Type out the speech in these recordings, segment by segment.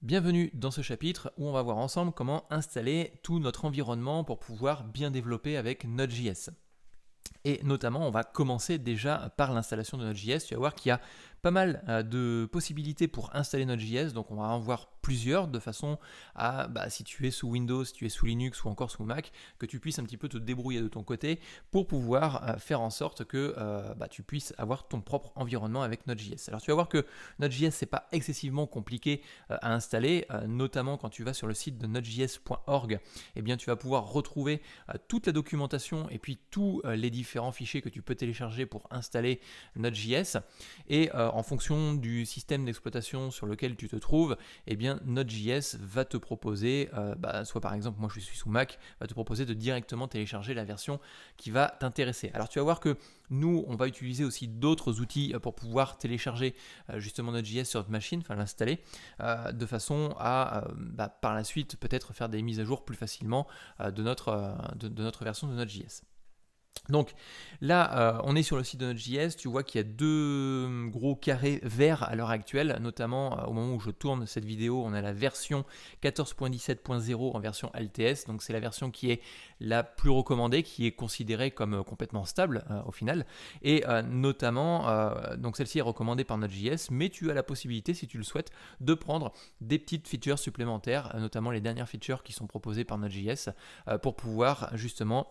Bienvenue dans ce chapitre où on va voir ensemble comment installer tout notre environnement pour pouvoir bien développer avec Node.js. Et notamment, on va commencer déjà par l'installation de Node.js. Tu vas voir qu'il y a pas mal euh, de possibilités pour installer Node.js, donc on va en voir de façon à, bah, si tu es sous Windows, tu es sous Linux ou encore sous Mac, que tu puisses un petit peu te débrouiller de ton côté pour pouvoir euh, faire en sorte que euh, bah, tu puisses avoir ton propre environnement avec Node.js. Alors tu vas voir que Node.js c'est pas excessivement compliqué euh, à installer, notamment quand tu vas sur le site de nodejs.org, et eh bien tu vas pouvoir retrouver toute la documentation et puis tous les différents fichiers que tu peux télécharger pour installer Node.js. Et en fonction du système d'exploitation sur lequel tu te trouves, et eh bien Node.js va te proposer, euh, bah, soit par exemple, moi je suis sous Mac, va te proposer de directement télécharger la version qui va t'intéresser. Alors tu vas voir que nous, on va utiliser aussi d'autres outils euh, pour pouvoir télécharger euh, justement Node.js sur notre machine, enfin l'installer, de façon à bah, par la suite peut-être faire des mises à jour plus facilement de, notre, de notre version de Node.js. Donc là, euh, on est sur le site de Node.js, tu vois qu'il y a deux hum, gros carrés verts à l'heure actuelle, notamment euh, au moment où je tourne cette vidéo, on a la version 14.17.0 en version LTS, donc c'est la version qui est la plus recommandée, qui est considérée comme euh, complètement stable au final, et notamment, donc celle-ci est recommandée par Node.js, mais tu as la possibilité, si tu le souhaites, de prendre des petites features supplémentaires, notamment les dernières features qui sont proposées par Node.js, pour pouvoir justement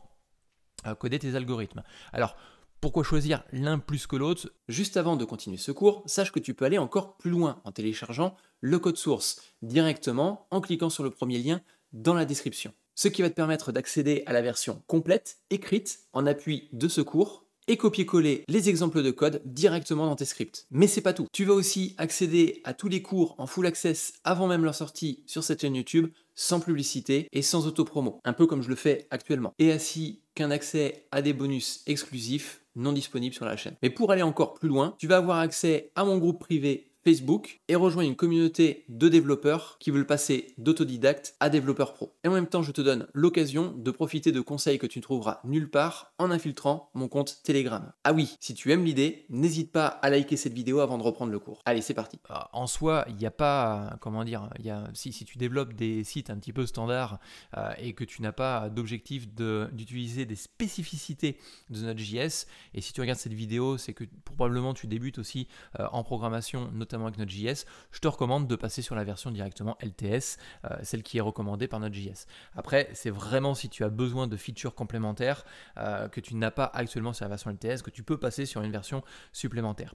coder tes algorithmes. Alors, pourquoi choisir l'un plus que l'autre Juste avant de continuer ce cours, sache que tu peux aller encore plus loin en téléchargeant le code source directement en cliquant sur le premier lien dans la description. Ce qui va te permettre d'accéder à la version complète, écrite, en appui de ce cours et copier-coller les exemples de code directement dans tes scripts. Mais c'est pas tout. Tu vas aussi accéder à tous les cours en full access avant même leur sortie sur cette chaîne YouTube, sans publicité et sans autopromo, un peu comme je le fais actuellement. Et ainsi accès à des bonus exclusifs non disponibles sur la chaîne. Mais pour aller encore plus loin, tu vas avoir accès à mon groupe privé Facebook et rejoins une communauté de développeurs qui veulent passer d'autodidacte à développeur pro. Et en même temps, je te donne l'occasion de profiter de conseils que tu ne trouveras nulle part en infiltrant mon compte Telegram. Ah oui, si tu aimes l'idée, n'hésite pas à liker cette vidéo avant de reprendre le cours. Allez, c'est parti. Ah, en soi, il n'y a pas, comment dire, y a, si, si, tu développes des sites un petit peu standards euh, et que tu n'as pas d'objectif d'utiliser des spécificités de notre JS, et si tu regardes cette vidéo, c'est que probablement tu débutes aussi euh, en programmation, notamment avec Node.js, je te recommande de passer sur la version directement LTS, euh, celle qui est recommandée par Node.js. Après, c'est vraiment si tu as besoin de features complémentaires euh, que tu n'as pas actuellement sur la version LTS, que tu peux passer sur une version supplémentaire.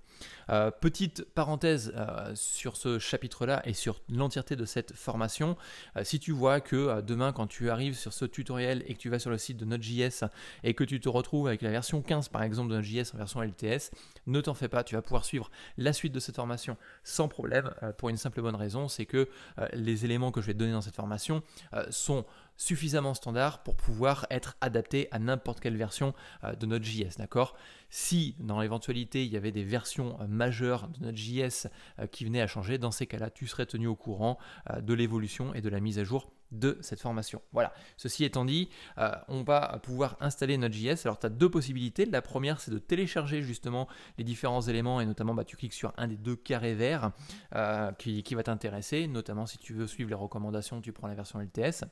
Euh, petite parenthèse sur ce chapitre-là et sur l'entièreté de cette formation, si tu vois que demain quand tu arrives sur ce tutoriel et que tu vas sur le site de Node.js et que tu te retrouves avec la version 15 par exemple de Node.js en version LTS, ne t'en fais pas, tu vas pouvoir suivre la suite de cette formation sans problème euh, pour une simple bonne raison, c'est que euh, les éléments que je vais te donner dans cette formation euh, sont suffisamment standards pour pouvoir être adaptés à n'importe quelle version de notre JS, d'accord Si dans l'éventualité il y avait des versions majeures de notre JS qui venaient à changer, dans ces cas-là, tu serais tenu au courant de l'évolution et de la mise à jour de cette formation. Voilà. Ceci étant dit, euh, on va pouvoir installer notre JS. Alors, tu as deux possibilités. La première, c'est de télécharger justement les différents éléments et notamment, bah, tu cliques sur un des deux carrés verts euh, qui, va t'intéresser. Notamment, si tu veux suivre les recommandations, tu prends la version LTS.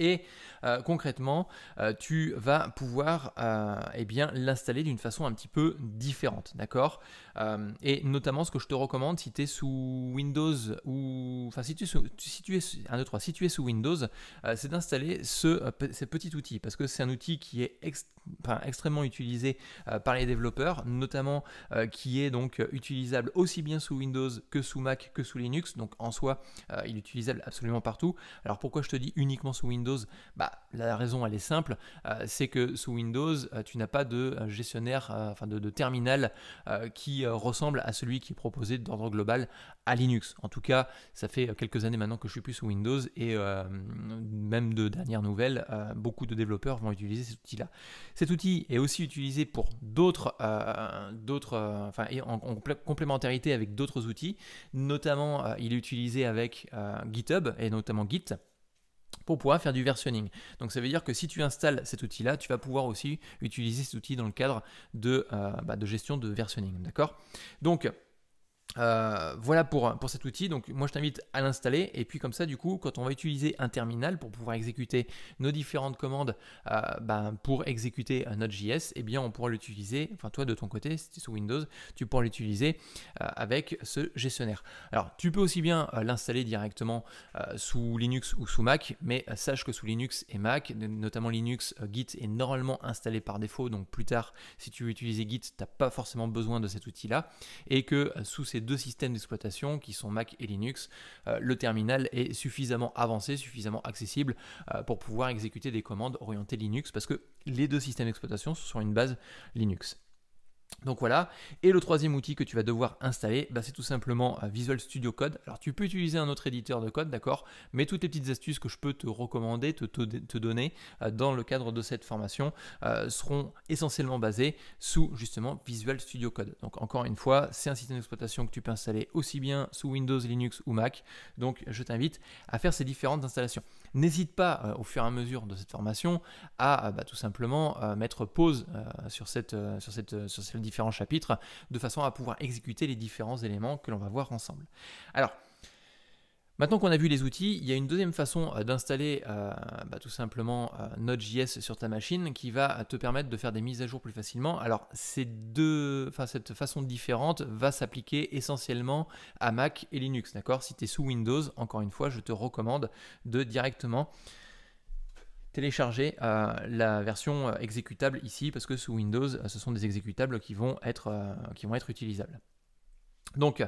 Et euh, concrètement, tu vas pouvoir eh bien l'installer d'une façon un petit peu différente, d'accord euh, et notamment, ce que je te recommande, si tu es sous Windows ou. Enfin, si tu si es sous Windows, euh, c'est d'installer euh, ce, petit outil parce que c'est un outil qui est extrêmement utilisé par les développeurs, notamment qui est donc utilisable aussi bien sous Windows que sous Mac que sous Linux. Donc en soi, il est utilisable absolument partout. Alors pourquoi je te dis uniquement sous Windows Bah, la raison, elle est simple c'est que sous Windows, tu n'as pas de gestionnaire, enfin de terminal qui euh, ressemble à celui qui est proposé d'ordre global à Linux. En tout cas, ça fait quelques années maintenant que je suis plus sous Windows et euh, même de dernières nouvelles, euh, beaucoup de développeurs vont utiliser cet outil-là. Cet outil est aussi utilisé pour d'autres, enfin, en, complémentarité avec d'autres outils. Notamment, il est utilisé avec GitHub et notamment Git pour pouvoir faire du versionning. Donc ça veut dire que si tu installes cet outil-là, tu vas pouvoir aussi utiliser cet outil dans le cadre de, euh, bah, gestion de versionning. D'accord Donc euh, voilà pour, pour cet outil. Donc moi je t'invite à l'installer et puis comme ça du coup quand on va utiliser un terminal pour pouvoir exécuter nos différentes commandes euh, ben, pour exécuter euh, notre JS, et eh bien on pourra l'utiliser, enfin toi de ton côté si tu es sous Windows, tu pourras l'utiliser avec ce gestionnaire. Alors tu peux aussi bien l'installer directement sous Linux ou sous Mac, mais sache que sous Linux et Mac, notamment Linux, Git est normalement installé par défaut, donc plus tard si tu veux utiliser Git, tu n'as pas forcément besoin de cet outil là et que sous ces deux systèmes d'exploitation qui sont Mac et Linux, euh, le terminal est suffisamment avancé, suffisamment accessible euh, pour pouvoir exécuter des commandes orientées Linux parce que les deux systèmes d'exploitation sont sur une base Linux. Donc voilà, et le troisième outil que tu vas devoir installer, bah, c'est tout simplement euh, Visual Studio Code. Alors tu peux utiliser un autre éditeur de code, d'accord, mais toutes les petites astuces que je peux te recommander, te, donner euh, dans le cadre de cette formation euh, seront essentiellement basées sous justement Visual Studio Code. Donc encore une fois, c'est un système d'exploitation que tu peux installer aussi bien sous Windows, Linux ou Mac. Donc je t'invite à faire ces différentes installations. N'hésite pas au fur et à mesure de cette formation à bah, tout simplement mettre pause sur cette, sur cette, sur cette différents chapitres, de façon à pouvoir exécuter les différents éléments que l'on va voir ensemble. Alors, Maintenant qu'on a vu les outils, il y a une deuxième façon euh, d'installer euh, bah, tout simplement euh, Node.js sur ta machine qui va te permettre de faire des mises à jour plus facilement. Alors ces deux, enfin, cette façon différente va s'appliquer essentiellement à Mac et Linux, d'accord Si tu es sous Windows, encore une fois, je te recommande de directement télécharger euh, la version euh, exécutable ici parce que sous Windows, euh, ce sont des exécutables qui vont être, qui vont être utilisables. Donc,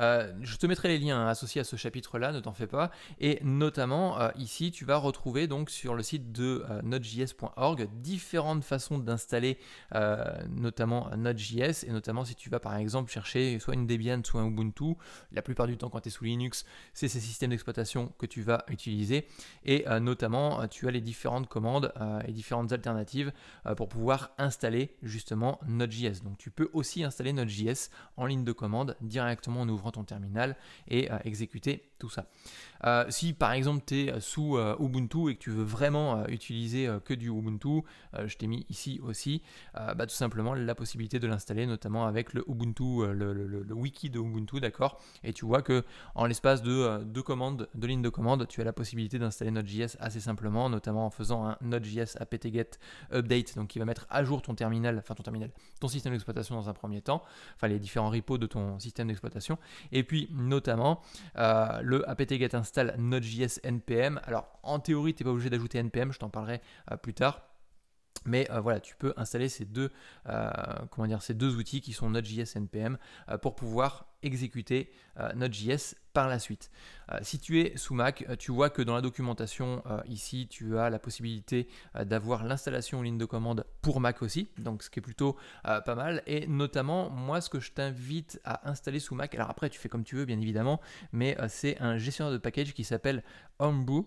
euh, je te mettrai les liens hein, associés à ce chapitre-là, ne t'en fais pas. Et notamment, euh, ici, tu vas retrouver donc sur le site de euh, nodejs.org différentes façons d'installer notamment Node.js. Et notamment, si tu vas par exemple chercher soit une Debian, soit un Ubuntu, la plupart du temps quand tu es sous Linux, c'est ces systèmes d'exploitation que tu vas utiliser. Et notamment, tu as les différentes commandes et différentes alternatives pour pouvoir installer justement Node.js. Donc tu peux aussi installer Node.js en ligne de commande directement en ouvrant ton terminal et euh, exécuter tout ça. Euh, si par exemple tu es euh, sous Ubuntu et que tu veux vraiment utiliser que du Ubuntu, je t'ai mis ici aussi, bah, tout simplement la possibilité de l'installer, notamment avec le Ubuntu, le, wiki de Ubuntu, d'accord Et tu vois que en l'espace de deux commandes, de lignes de commande, tu as la possibilité d'installer Node.js assez simplement, notamment en faisant un Node.js apt-get update, donc qui va mettre à jour ton terminal, enfin ton terminal, ton système d'exploitation dans un premier temps, enfin les différents repos de ton système d'exploitation, et puis notamment euh, le apt-get install Node.js npm. Alors en théorie, tu n'es pas obligé d'ajouter npm, je t'en parlerai euh, plus tard. Mais euh, voilà, tu peux installer ces deux, euh, comment dire, ces deux outils qui sont Node.js et NPM euh, pour pouvoir exécuter Node.js par la suite. si tu es sous Mac, tu vois que dans la documentation ici, tu as la possibilité d'avoir l'installation en ligne de commande pour Mac aussi, donc ce qui est plutôt pas mal. Et notamment, moi, ce que je t'invite à installer sous Mac, alors après, tu fais comme tu veux, bien évidemment, mais c'est un gestionnaire de package qui s'appelle Homebrew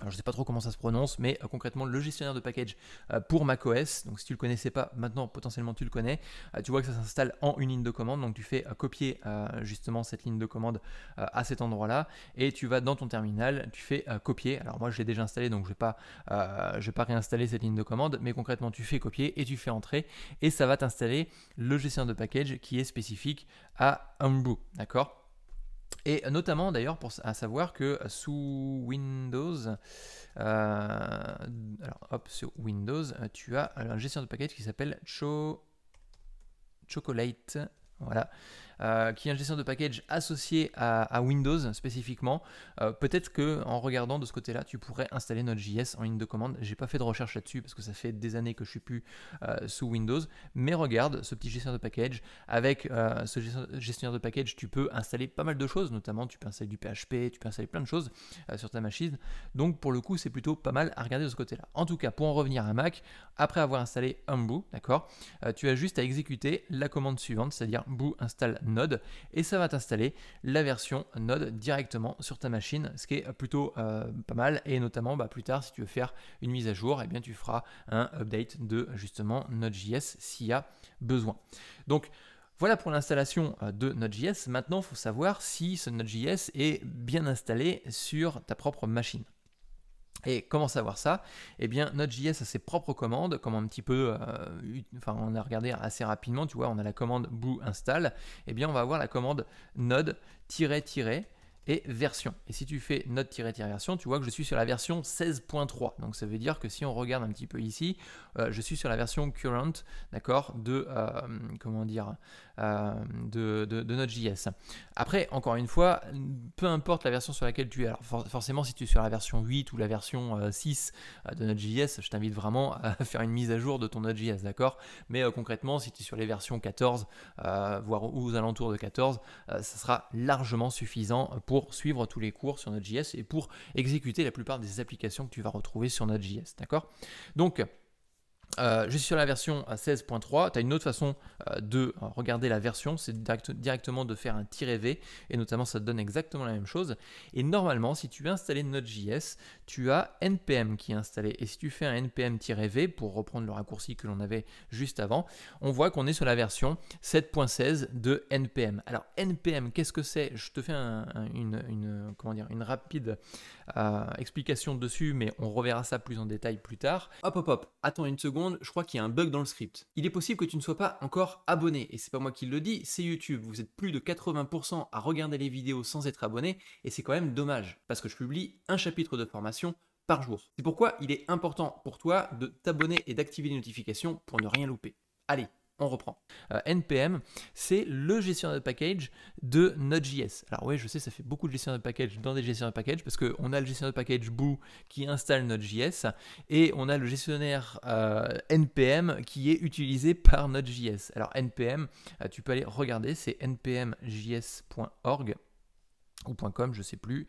alors, je ne sais pas trop comment ça se prononce, mais euh, concrètement, le gestionnaire de package euh, pour macOS, donc si tu ne le connaissais pas, maintenant potentiellement tu le connais, euh, tu vois que ça s'installe en une ligne de commande, donc tu fais copier justement cette ligne de commande à cet endroit-là, et tu vas dans ton terminal, tu fais copier, alors moi je l'ai déjà installé, donc je ne vais, pas, réinstaller cette ligne de commande, mais concrètement tu fais copier et tu fais entrer, et ça va t'installer le gestionnaire de package qui est spécifique à Homebrew, d'accord et notamment d'ailleurs pour à savoir que sous Windows, euh, alors hop Windows, tu as un gestionnaire de package qui s'appelle Cho Chocolate. Voilà, euh, qui est un gestionnaire de package associé à, Windows spécifiquement, euh, peut-être que en regardant de ce côté-là, tu pourrais installer JS en ligne de commande. J'ai pas fait de recherche là-dessus parce que ça fait des années que je suis plus euh, sous Windows, mais regarde ce petit gestionnaire de package. Avec ce gestionnaire de package, tu peux installer pas mal de choses, notamment tu peux installer du PHP, tu peux installer plein de choses sur ta machine. Donc pour le coup, c'est plutôt pas mal à regarder de ce côté-là. En tout cas, pour en revenir à Mac, après avoir installé Homebrew, d'accord, tu as juste à exécuter la commande suivante, c'est-à-dire brew install Node et ça va t'installer la version Node directement sur ta machine, ce qui est plutôt euh, pas mal et notamment bah, plus tard si tu veux faire une mise à jour, et eh bien tu feras un update de justement Node.js s'il y a besoin. Donc voilà pour l'installation euh, de Node.js. Maintenant, il faut savoir si ce Node.js est bien installé sur ta propre machine. Et comment savoir ça Eh bien, Node.js a ses propres commandes, comme un petit peu, euh, enfin, on a regardé assez rapidement, tu vois, on a la commande boo install, eh bien, on va avoir la commande node et version. Et si tu fais node-version, tu vois que je suis sur la version 16.3. Donc ça veut dire que si on regarde un petit peu ici, euh, je suis sur la version current, d'accord, de euh, comment dire, euh, de, de, de Après, encore une fois, peu importe la version sur laquelle tu es, alors forcément si tu es sur la version 8 ou la version 6 euh, euh, de JS, je t'invite vraiment à faire une mise à jour de ton Node.js, d'accord Mais concrètement, si tu es sur les versions 14, voire aux alentours de 14, ça sera largement suffisant pour suivre tous les cours sur JS et pour exécuter la plupart des applications que tu vas retrouver sur Node.js, d'accord Donc, euh, je suis sur la version 16.3. Tu as une autre façon euh, de euh, regarder la version, c'est directement de faire un tiret V, et notamment ça te donne exactement la même chose. Et normalement, si tu veux installer Node.js, tu as npm qui est installé. Et si tu fais un npm-v, pour reprendre le raccourci que l'on avait juste avant, on voit qu'on est sur la version 7.16 de npm. Alors npm, qu'est-ce que c'est Je te fais une, rapide euh, explication dessus, mais on reverra ça plus en détail plus tard. Hop, hop, hop, attends une seconde, je crois qu'il y a un bug dans le script. Il est possible que tu ne sois pas encore abonné, et c'est pas moi qui le dis, c'est YouTube. Vous êtes plus de 80% à regarder les vidéos sans être abonné, et c'est quand même dommage, parce que je publie un chapitre de formation par jour. C'est pourquoi il est important pour toi de t'abonner et d'activer les notifications pour ne rien louper. Allez, on reprend. Euh, NPM, c'est le gestionnaire de package de Node.js. Alors oui, je sais, ça fait beaucoup de gestionnaire de package dans des gestionnaires de package parce qu'on a le gestionnaire de package Boo qui installe Node.js et on a le gestionnaire euh, NPM qui est utilisé par Node.js. Alors NPM, euh, tu peux aller regarder, c'est npmjs.org ou .com, je sais plus,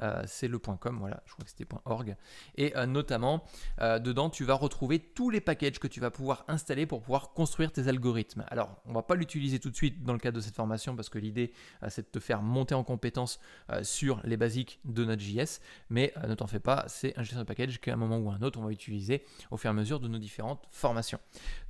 euh, c'est le .com, voilà, je crois que c'était .org. Et euh, notamment, euh, dedans, tu vas retrouver tous les packages que tu vas pouvoir installer pour pouvoir construire tes algorithmes. Alors, on va pas l'utiliser tout de suite dans le cadre de cette formation parce que l'idée, c'est de te faire monter en compétence sur les basiques de notre JS, mais ne t'en fais pas, c'est un gestion de package qu'à un moment ou à un autre, on va utiliser au fur et à mesure de nos différentes formations.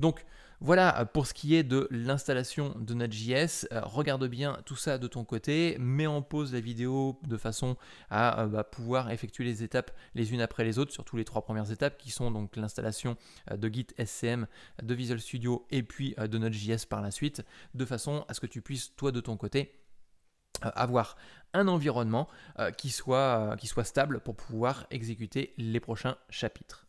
Donc, voilà euh, pour ce qui est de l'installation de Node.js. Euh, regarde bien tout ça de ton côté, mets en pause la vidéo de façon à euh, bah, pouvoir effectuer les étapes les unes après les autres, surtout les trois premières étapes qui sont donc l'installation de Git SCM, de Visual Studio et puis de Node.js par la suite, de façon à ce que tu puisses toi de ton côté avoir un environnement qui soit stable pour pouvoir exécuter les prochains chapitres.